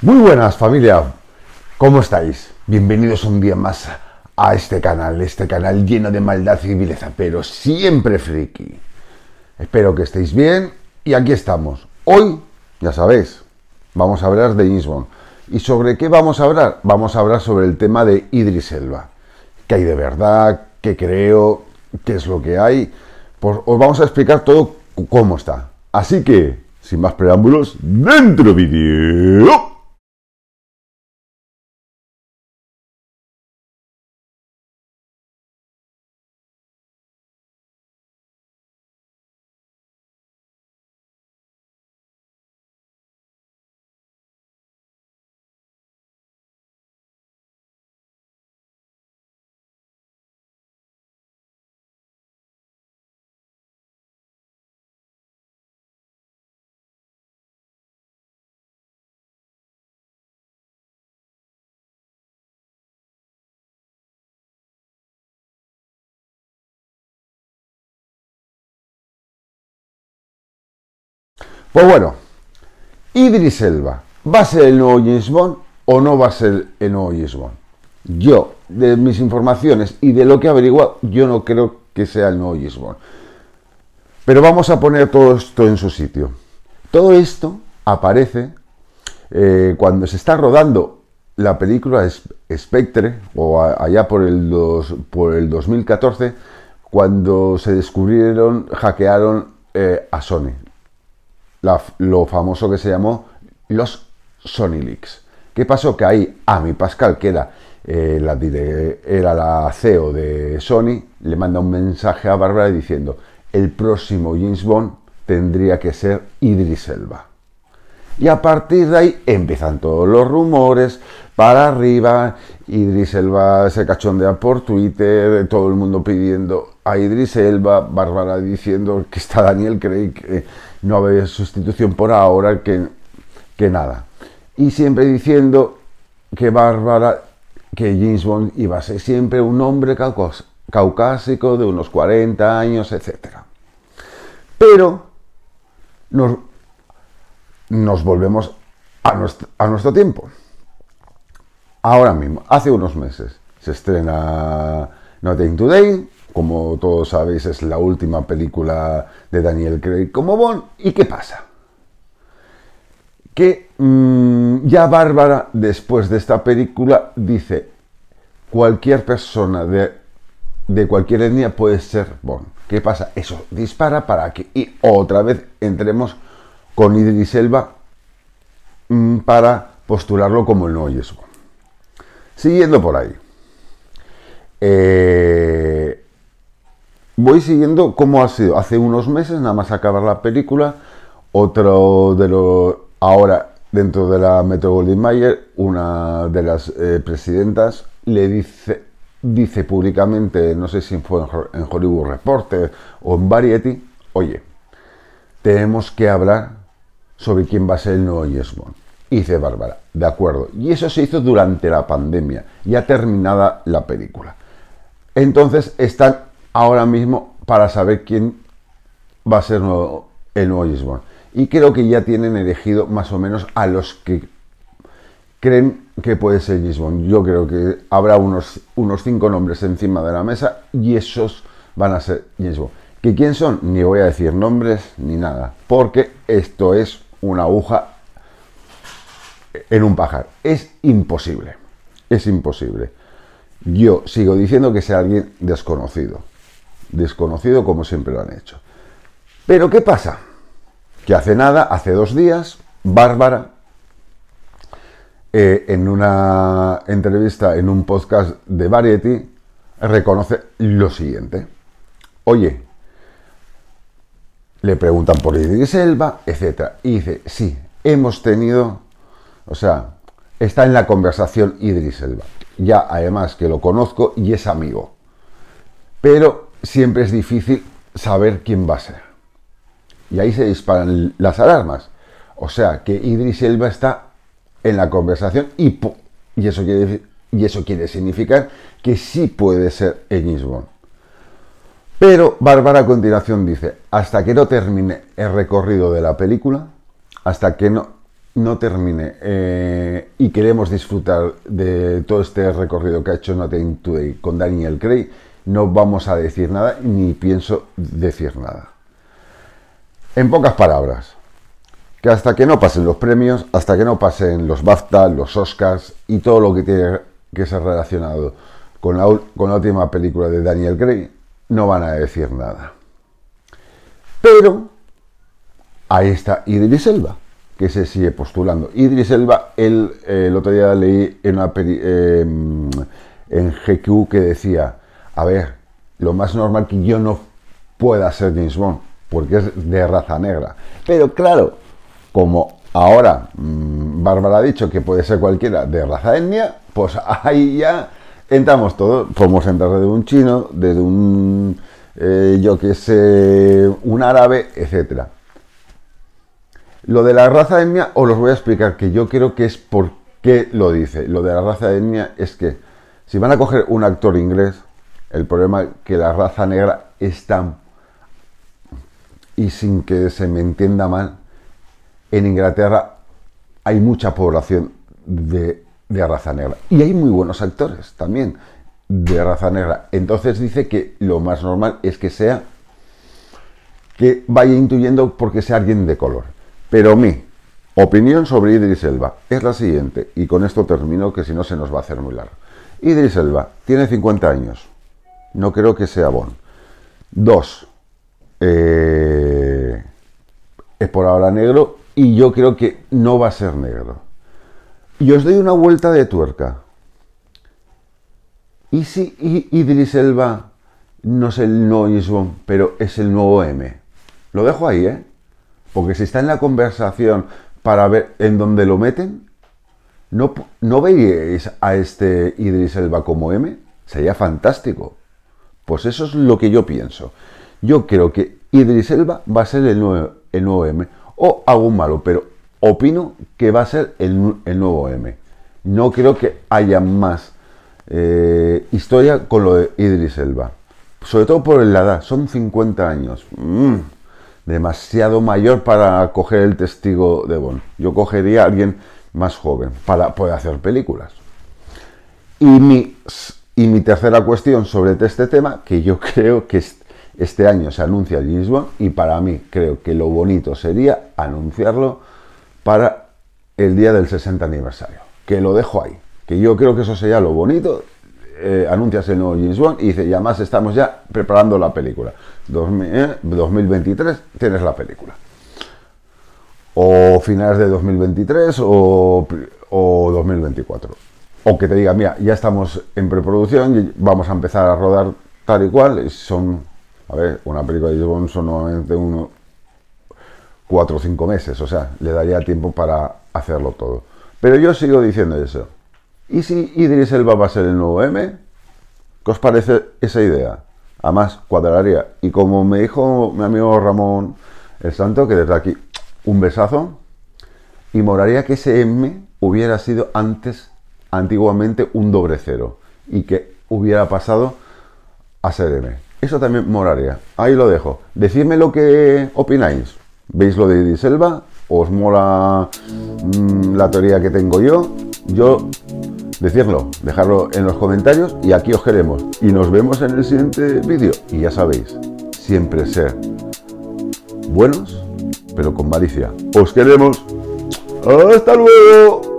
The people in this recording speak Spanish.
Muy buenas familia, ¿cómo estáis? Bienvenidos un día más a este canal, este canal lleno de maldad y vileza, pero siempre friki. Espero que estéis bien y aquí estamos. Hoy, ya sabéis, vamos a hablar de isbon ¿Y sobre qué vamos a hablar? Vamos a hablar sobre el tema de Idris Elba. que hay de verdad? que creo que es lo que hay, pues os vamos a explicar todo cómo está. Así que, sin más preámbulos, dentro vídeo. Pues bueno, Idris Elba, ¿va a ser el nuevo James Bond o no va a ser el nuevo James Bond? Yo, de mis informaciones y de lo que he averiguado, yo no creo que sea el nuevo James Bond. Pero vamos a poner todo esto en su sitio. Todo esto aparece eh, cuando se está rodando la película Spectre, o allá por el, 2014, cuando se descubrieron, hackearon eh, a Sony, lo famoso que se llamó los Sony Leaks. ¿Qué pasó? Que ahí mi Pascal, que era, eh, la, era la CEO de Sony, le manda un mensaje a Bárbara diciendo, el próximo James Bond tendría que ser Idris Elba. Y a partir de ahí empiezan todos los rumores para arriba. Idris Elba se cachondea por Twitter, todo el mundo pidiendo a Idris Elba, Bárbara diciendo que está Daniel Craig, que no había sustitución por ahora, que, que nada. Y siempre diciendo que Bárbara, que James Bond iba a ser siempre un hombre caucásico de unos 40 años, etc. Pero nos nos volvemos a nuestro, tiempo. Ahora mismo, hace unos meses, se estrena Nothing Today, como todos sabéis es la última película de Daniel Craig como Bond, ¿y qué pasa? Que mm, ya Bárbara, después de esta película, dice, cualquier persona de, cualquier etnia puede ser Bond. ¿Qué pasa? Eso dispara para que y otra vez entremos con Idris Elba mm, para postularlo como el nuevo Yeshua. Siguiendo por ahí. Eh, voy siguiendo cómo ha sido. Hace unos meses, nada más acabar la película, otro de los... Ahora, dentro de la Metro Goldwyn Mayer, una de las eh, presidentas le dice, dice públicamente, no sé si fue en Hollywood Reporter o en Variety, oye, tenemos que hablar sobre quién va a ser el nuevo James Bond. Bárbara, de acuerdo. Y eso se hizo durante la pandemia, ya terminada la película. Entonces están ahora mismo para saber quién va a ser el nuevo James Y creo que ya tienen elegido más o menos a los que creen que puede ser James Yo creo que habrá unos, unos cinco nombres encima de la mesa y esos van a ser James Bond. ¿Que quién son? Ni voy a decir nombres ni nada, porque esto es una aguja en un pajar. Es imposible. Es imposible. Yo sigo diciendo que sea alguien desconocido. Desconocido como siempre lo han hecho. Pero ¿qué pasa? Que hace nada, hace dos días, Bárbara, eh, en una entrevista, en un podcast de Variety, reconoce lo siguiente. Oye, le preguntan por Idris Elba, etc. Y dice, sí, hemos tenido, o sea, está en la conversación Idris Elba. Ya además que lo conozco y es amigo. Pero siempre es difícil saber quién va a ser. Y ahí se disparan las alarmas. O sea, que Idris Elba está en la conversación y, y, eso, quiere, y eso quiere significar que sí puede ser Ennis Isbon. Pero Bárbara a continuación dice, hasta que no termine el recorrido de la película, hasta que no, termine eh, y queremos disfrutar de todo este recorrido que ha hecho Nothing Today con Daniel Craig, no vamos a decir nada ni pienso decir nada. En pocas palabras, que hasta que no pasen los premios, hasta que no pasen los BAFTA, los Oscars y todo lo que tiene que ser relacionado con la, con la última película de Daniel Craig, no van a decir nada. Pero ahí está Idris Elba, que se sigue postulando. Idris Elba, él, eh, el otro día leí en, una em, en GQ que decía, a ver, lo más normal que yo no pueda ser James porque es de raza negra. Pero claro, como ahora mm, Bárbara ha dicho que puede ser cualquiera de raza etnia, pues ahí ya entramos todos, podemos entrar desde un chino, desde un, eh, yo qué sé, un árabe, etc. Lo de la raza etnia os los voy a explicar, que yo creo que es por qué lo dice. Lo de la raza etnia es que si van a coger un actor inglés, el problema es que la raza negra es y sin que se me entienda mal, en Inglaterra hay mucha población de de raza negra. Y hay muy buenos actores también de raza negra. Entonces dice que lo más normal es que sea que vaya intuyendo porque sea alguien de color. Pero mi opinión sobre Idris Elba es la siguiente, y con esto termino que si no se nos va a hacer muy largo. Idris Elba tiene 50 años. No creo que sea bon. Dos, eh, es por ahora negro y yo creo que no va a ser negro. Y os doy una vuelta de tuerca. ¿Y si Idris Elba no es el nuevo pero es el nuevo M? Lo dejo ahí, ¿eh? Porque si está en la conversación para ver en dónde lo meten, ¿no, no a este Idris Elba como M? Sería fantástico. Pues eso es lo que yo pienso. Yo creo que Idris Elba va a ser el nuevo, el nuevo M. O algún malo, pero opino que va a ser el, nuevo M. No creo que haya más eh, historia con lo de Idris Elba. Sobre todo por la edad, son 50 años. Mm, demasiado mayor para coger el testigo de Bond. Yo cogería a alguien más joven para poder hacer películas. Y mi, y mi tercera cuestión sobre este tema, que yo creo que este año se anuncia el Bond. y para mí creo que lo bonito sería anunciarlo para el día del 60 aniversario. Que lo dejo ahí. Que yo creo que eso sería lo bonito. Eh, anuncias el nuevo James Bond y dice, ya más, estamos ya preparando la película. 2023 eh, tienes la película. O finales de 2023 o, 2024. O que te diga, mira, ya estamos en preproducción y vamos a empezar a rodar tal y cual. Son, a ver, una película de James Bond son nuevamente uno, cuatro o cinco meses, o sea, le daría tiempo para hacerlo todo. Pero yo sigo diciendo eso. ¿Y si Idris Elba va a ser el nuevo M? ¿Qué os parece esa idea? Además, cuadraría. Y como me dijo mi amigo Ramón el Santo, que desde aquí un besazo, y moraría que ese M hubiera sido antes, antiguamente, un doble cero y que hubiera pasado a ser M. Eso también moraría. Ahí lo dejo. Decidme lo que opináis. ¿Veis lo de Diselva? ¿Os mola mm, la teoría que tengo yo? Yo, decirlo, dejarlo en los comentarios y aquí os queremos. Y nos vemos en el siguiente vídeo. Y ya sabéis, siempre ser buenos, pero con malicia. ¡Os queremos! ¡Hasta luego!